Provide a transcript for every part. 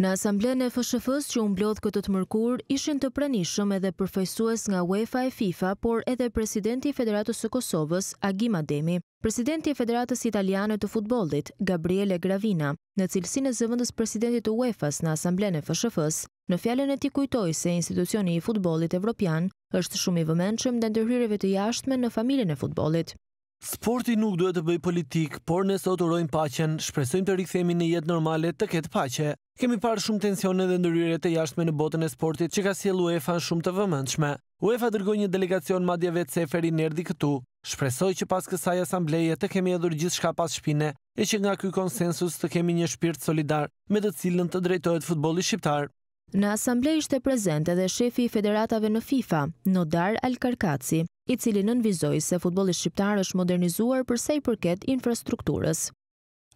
Në asamble në fshf s që unë këtë të mërkur, ishin të pranishëm edhe përfajsues nga UEFA e FIFA, por edhe presidenti i Federatës së Kosovës, Agim Ademi. Presidenti i Federatës Italiane të futbolit, Gabriele Gravina, në cilësin e zëvëndës presidentit të UEFA-s në asamble në fshf s në fjallën e ti kujtoj se institucioni i futbolit evropian është shumë i vëmenqëm dhe ndërhyreve të jashtme në familjen e futbolit. Sporti nuk duhet të bëj politik, por nësot urojmë pachen, shpresojmë të rikëthemi në jetë normale të ketë pache. Kemi parë shumë tension edhe ndërhyrje të jashtme në botën e sportit që ka sjellu UEFA shumë të vëmendshme. UEFA dërgoi një delegacion madje vetë Seferi erdi këtu. Shpresoj që pas kësaj asambleje të kemi hedhur gjithçka pas shpine e që nga ky konsensus të kemi një shpirt solidar me të cilën të drejtohet futbolli shqiptar. Në asamble ishte prezente edhe shefi i federatave në FIFA, Nodar Al Karkaci, i cili nënvizoi se futbolli shqiptar është modernizuar për sa i përket infrastrukturës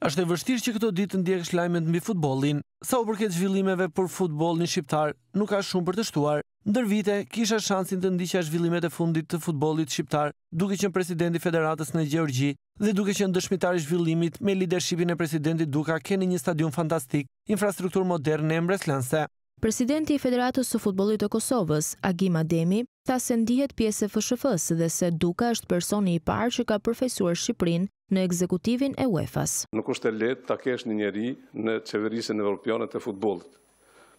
është e vështirë që këto ditë ndjekësh lajmet mbi futbollin, sa u përket zhvillimeve për futbollin shqiptar, nuk ka shumë për të shtuar. Ndër vite kisha shansin të ndiqja zhvillimet e fundit të futbollit shqiptar, duke në presidenti federatës në Gjeorgji dhe duke qenë dëshmitar i zhvillimit me leadershipin e presidentit Duka keni një stadion fantastik, infrastruktur moderne e mbres lanse. Presidenti i Federatës së Futbollit të Kosovës, Agim Ademi, tha se ndihet pjesë e FSHF-s dhe se Duka është personi i parë që ka përfaqësuar Shqipërinë në ekzekutivin e UEFA-s. Nuk është e letë të kesh një njeri në qeverisin e të e futbolit.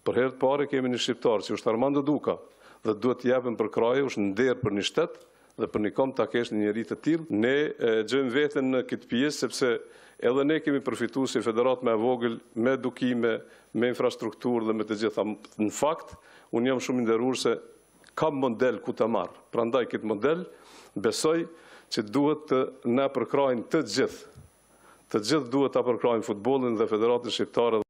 Për herë të pare kemi një shqiptarë që është Armando Duka dhe duhet të jepën për kraje është në derë për një shtetë dhe për një kom të kesh një njeri të tilë. Ne gjëmë vetën në këtë pjesë sepse edhe ne kemi përfitu si federat me vogël, me dukime, me infrastrukturë dhe me të gjitha. Në fakt, unë jam shumë ndërur se kam model ku të marë. Pra ndaj këtë model, besoj që duhet të në përkrajnë të gjithë. Të gjithë duhet të përkrajnë futbolin dhe Federatën Shqiptare